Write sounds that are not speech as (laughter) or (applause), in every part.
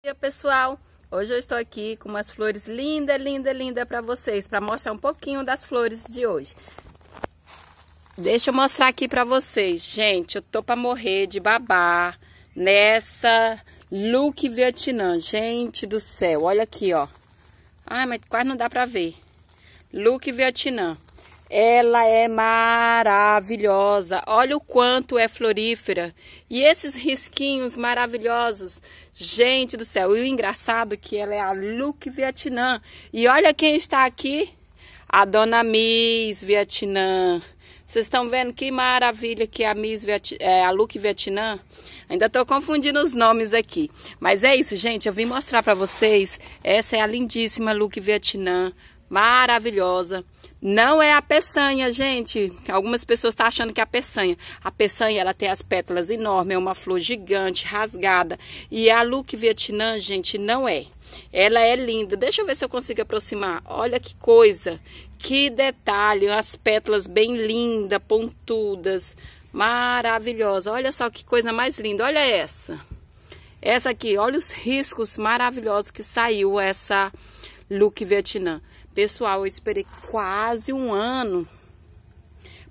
dia pessoal, hoje eu estou aqui com umas flores linda, linda, linda para vocês, para mostrar um pouquinho das flores de hoje. Deixa eu mostrar aqui para vocês, gente, eu tô para morrer de babar nessa look Vietnã, gente do céu, olha aqui ó, ai mas quase não dá para ver, look Vietnã. Ela é maravilhosa. Olha o quanto é florífera. E esses risquinhos maravilhosos. Gente do céu. E o engraçado é que ela é a Look Vietnã. E olha quem está aqui. A Dona Miss Vietnã. Vocês estão vendo que maravilha que é a Miss Viet... é, a Look Vietnã? Ainda estou confundindo os nomes aqui. Mas é isso, gente. Eu vim mostrar para vocês. Essa é a lindíssima Look Vietnã maravilhosa. Não é a peçanha, gente. Algumas pessoas estão tá achando que é a peçanha. A peçanha, ela tem as pétalas enormes, é uma flor gigante, rasgada. E a look Vietnã, gente, não é. Ela é linda. Deixa eu ver se eu consigo aproximar. Olha que coisa, que detalhe. As pétalas bem lindas, pontudas, maravilhosa. Olha só que coisa mais linda. Olha essa. Essa aqui, olha os riscos maravilhosos que saiu essa look Vietnã. Pessoal, eu esperei quase um ano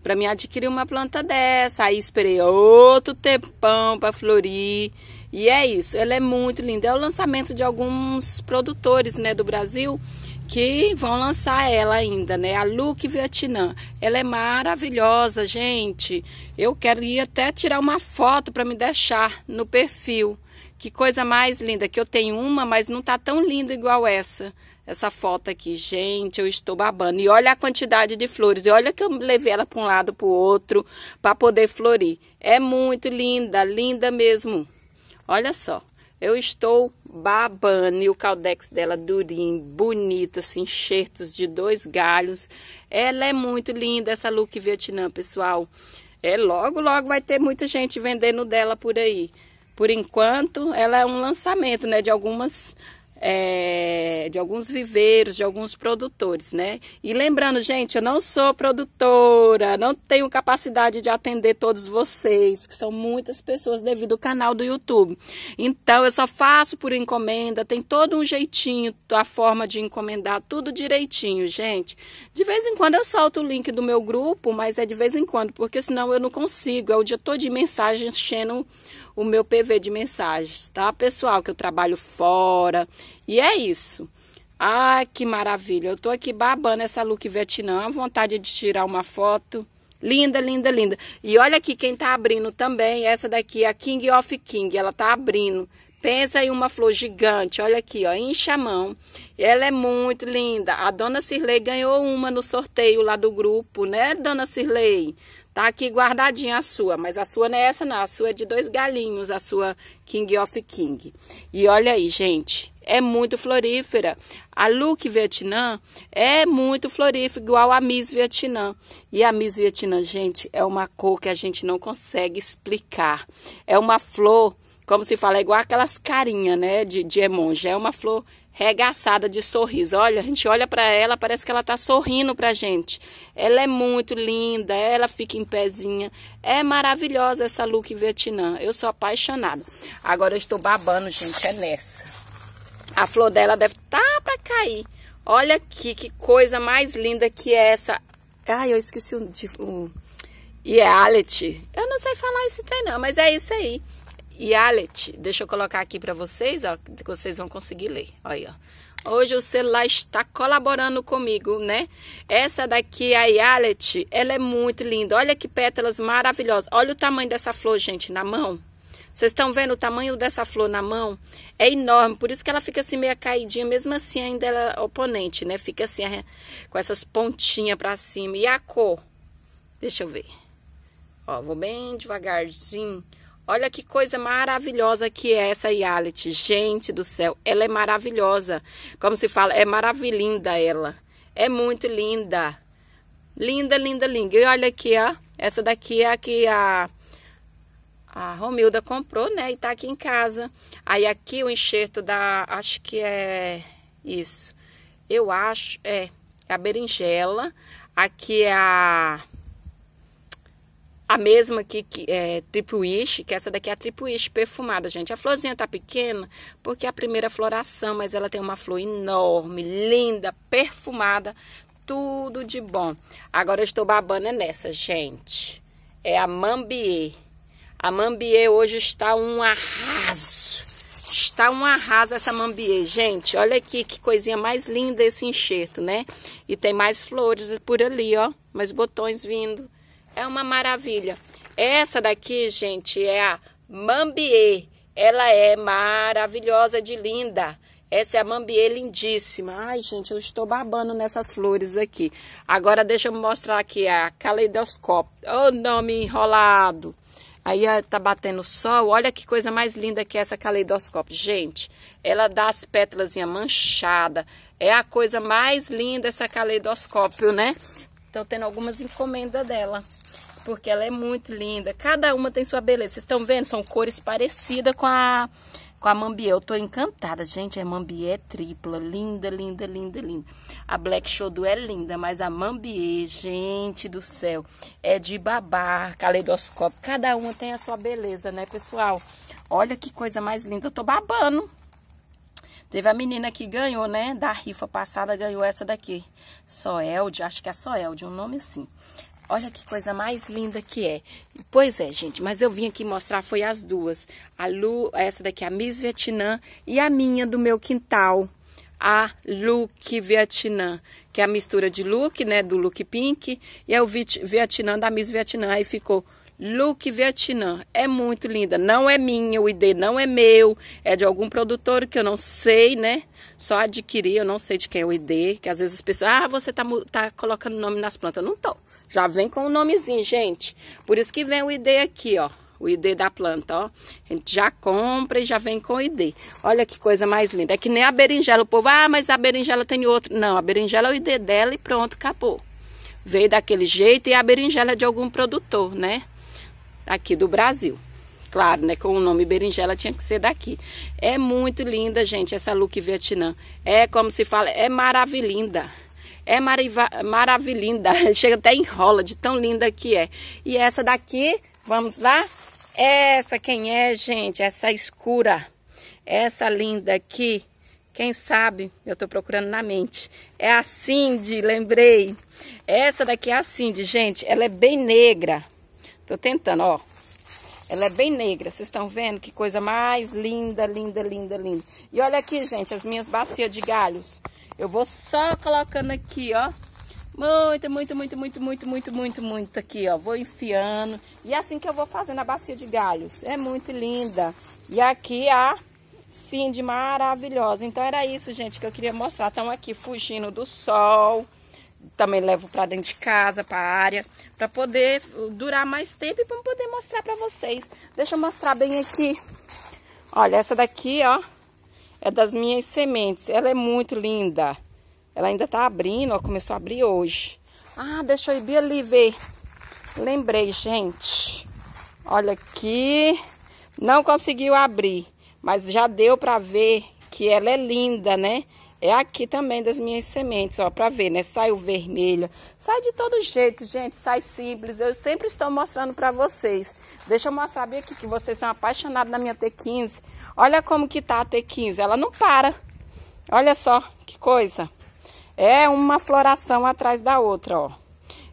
para me adquirir uma planta dessa. Aí esperei outro tempão para florir. E é isso, ela é muito linda. É o lançamento de alguns produtores, né, do Brasil que vão lançar ela ainda, né? A Look Vietnã. Ela é maravilhosa, gente. Eu queria até tirar uma foto para me deixar no perfil. Que coisa mais linda, que eu tenho uma, mas não tá tão linda igual essa essa foto aqui. Gente, eu estou babando. E olha a quantidade de flores. E olha que eu levei ela para um lado, para o outro, para poder florir. É muito linda, linda mesmo. Olha só. Eu estou babando e o caldex dela durinho, bonita, assim, enxertos de dois galhos. Ela é muito linda, essa look Vietnã, pessoal. É, logo, logo vai ter muita gente vendendo dela por aí. Por enquanto, ela é um lançamento, né, de algumas é, de alguns viveiros, de alguns produtores, né? E lembrando, gente, eu não sou produtora, não tenho capacidade de atender todos vocês, que são muitas pessoas devido ao canal do YouTube. Então, eu só faço por encomenda, tem todo um jeitinho, a forma de encomendar, tudo direitinho, gente. De vez em quando eu solto o link do meu grupo, mas é de vez em quando, porque senão eu não consigo, é o dia todo de mensagens enchendo o meu PV de mensagens, tá, pessoal? Que eu trabalho fora. E é isso. Ah, que maravilha. Eu tô aqui babando essa look Vietnã. A vontade de tirar uma foto. Linda, linda, linda. E olha aqui quem tá abrindo também. Essa daqui é a King of King. Ela tá abrindo. Pensa em uma flor gigante, olha aqui, ó, enche a mão. Ela é muito linda. A dona Cirlei ganhou uma no sorteio lá do grupo, né, dona Cirlei? Tá aqui guardadinha a sua, mas a sua não é essa não, a sua é de dois galinhos, a sua King of King. E olha aí, gente, é muito florífera. A Look Vietnã é muito florífera, igual a Miss Vietnã. E a Miss Vietnã, gente, é uma cor que a gente não consegue explicar. É uma flor como se fala, é igual aquelas carinhas, né, de, de emonja. É uma flor regaçada de sorriso. Olha, a gente olha para ela, parece que ela tá sorrindo pra gente. Ela é muito linda, ela fica em pezinha. É maravilhosa essa look vietnã. Eu sou apaixonada. Agora eu estou babando, gente, é nessa. A flor dela deve tá para cair. Olha aqui, que coisa mais linda que é essa. Ai, eu esqueci o... é alet. Eu não sei falar esse trem não, mas é isso aí e Deixa eu colocar aqui para vocês, ó, que vocês vão conseguir ler. Olha, ó. Hoje o celular está colaborando comigo, né? Essa daqui, a Yalet, ela é muito linda. Olha que pétalas maravilhosas. Olha o tamanho dessa flor, gente, na mão. Vocês estão vendo o tamanho dessa flor na mão? É enorme, por isso que ela fica assim meio caidinha, mesmo assim ainda ela é oponente, né? Fica assim, com essas pontinhas para cima. E a cor? Deixa eu ver. Ó, vou bem devagarzinho Olha que coisa maravilhosa que é essa Yalit. Gente do céu, ela é maravilhosa. Como se fala, é maravilhinda ela. É muito linda. Linda, linda, linda. E olha aqui, ó. Essa daqui é a que a, a Romilda comprou, né? E tá aqui em casa. Aí aqui o enxerto da... Acho que é isso. Eu acho... É, é a berinjela. Aqui é a a mesma aqui, que é Tripuish, que essa daqui é a Tripuish perfumada, gente. A florzinha tá pequena porque é a primeira floração, mas ela tem uma flor enorme, linda, perfumada, tudo de bom. Agora eu estou babando é nessa, gente. É a Mambier. A Mambier hoje está um arraso. Está um arraso essa Mambier, gente. Olha aqui que coisinha mais linda esse enxerto, né? E tem mais flores por ali, ó. Mais botões vindo. É uma maravilha. Essa daqui, gente, é a Mambiê. Ela é maravilhosa de linda. Essa é a mambiê lindíssima. Ai, gente, eu estou babando nessas flores aqui. Agora deixa eu mostrar aqui a caleidoscópio. Oh, nome enrolado. Aí tá batendo sol. Olha que coisa mais linda que é essa caleidoscópio. Gente, ela dá as pétalas manchadas. É a coisa mais linda essa caleidoscópio, né? Estou tendo algumas encomendas dela porque ela é muito linda. Cada uma tem sua beleza. Vocês estão vendo? São cores parecidas com a, com a Mambier. Eu tô encantada, gente. A Mambier é tripla. Linda, linda, linda, linda. A Black Shodo é linda, mas a Mambier, gente do céu, é de babar, caleidoscópio. Cada uma tem a sua beleza, né, pessoal? Olha que coisa mais linda. Eu tô babando. Teve a menina que ganhou, né? Da rifa passada, ganhou essa daqui. Soelde, acho que é Soelde, um nome assim. Olha que coisa mais linda que é. Pois é, gente, mas eu vim aqui mostrar foi as duas. A Lu, essa daqui, a Miss Vietnã e a minha do meu quintal. A Look Vietnã, que é a mistura de look, né, do look pink, e é o Vietnã da Miss Vietnã. Aí ficou Look Vietnã. É muito linda. Não é minha, o ID não é meu. É de algum produtor que eu não sei, né? Só adquiri, eu não sei de quem é o ID. Que às vezes as pessoas, ah, você tá, tá colocando nome nas plantas. não tô. Já vem com o um nomezinho, gente. Por isso que vem o ID aqui, ó. O ID da planta, ó. A gente já compra e já vem com o ID. Olha que coisa mais linda. É que nem a berinjela. O povo, ah, mas a berinjela tem outro. Não, a berinjela é o ID dela e pronto, acabou. Veio daquele jeito e a berinjela é de algum produtor, né? Aqui do Brasil claro, né? Com o nome berinjela tinha que ser daqui. É muito linda, gente, essa look Vietnã. É como se fala, é maravilhosa é maravilhosa, (laughs) chega até enrola de tão linda que é. E essa daqui, vamos lá? Essa quem é, gente? Essa escura, essa linda aqui. Quem sabe, eu estou procurando na mente. É a Cindy, lembrei. Essa daqui é a Cindy, gente. Ela é bem negra. Tô tentando, ó. Ela é bem negra, vocês estão vendo? Que coisa mais linda, linda, linda, linda. E olha aqui, gente, as minhas bacias de galhos. Eu vou só colocando aqui, ó. Muito, muito, muito, muito, muito, muito, muito, muito aqui, ó. Vou enfiando. E é assim que eu vou fazendo a bacia de galhos. É muito linda. E aqui a Cindy maravilhosa. Então era isso, gente, que eu queria mostrar. Estão aqui fugindo do sol. Também levo para dentro de casa, para área, para poder durar mais tempo e para poder mostrar para vocês. Deixa eu mostrar bem aqui. Olha, essa daqui, ó é das minhas sementes. Ela é muito linda. Ela ainda tá abrindo, ó, começou a abrir hoje. Ah, deixa eu ir ali ver. Lembrei, gente. Olha aqui. Não conseguiu abrir, mas já deu para ver que ela é linda, né? É aqui também das minhas sementes, ó, para ver, né? Sai o vermelho, sai de todo jeito, gente, sai simples. Eu sempre estou mostrando para vocês. Deixa eu mostrar bem aqui que vocês são apaixonados na minha T15. Olha como que tá a T15, ela não para. Olha só que coisa. É uma floração atrás da outra, ó.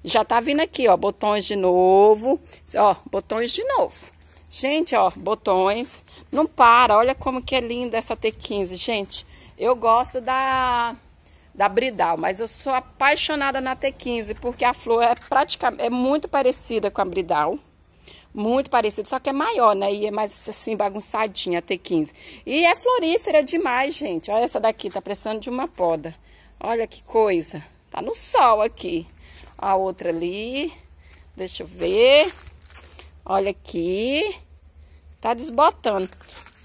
Já tá vindo aqui, ó, botões de novo. Ó, botões de novo. Gente, ó, botões. Não para, olha como que é linda essa T15, gente. Eu gosto da da Bridal, mas eu sou apaixonada na T15, porque a flor é praticamente é muito parecida com a Bridal muito parecido, só que é maior, né? E é mais assim, bagunçadinha, T15. E é florífera demais, gente. Olha essa daqui, tá precisando de uma poda. Olha que coisa. Tá no sol aqui. A outra ali. Deixa eu ver. Olha aqui. Tá desbotando.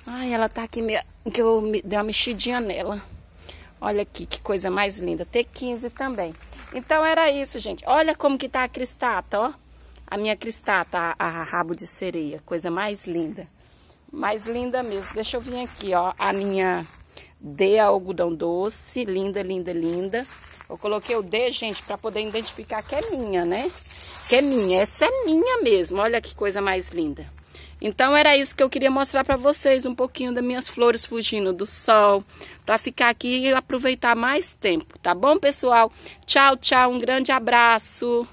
Ai, ela tá aqui meio... que eu dei uma mexidinha nela. Olha aqui, que coisa mais linda. T15 também. Então era isso, gente. Olha como que tá a cristata, ó a minha cristata, a, a rabo de sereia, coisa mais linda. Mais linda mesmo. Deixa eu vir aqui, ó, a minha D algodão doce, linda, linda, linda. Eu coloquei o D, gente, para poder identificar que é minha, né? Que é minha, essa é minha mesmo, olha que coisa mais linda. Então era isso que eu queria mostrar para vocês, um pouquinho das minhas flores fugindo do sol, para ficar aqui e aproveitar mais tempo, tá bom, pessoal? Tchau, tchau, um grande abraço.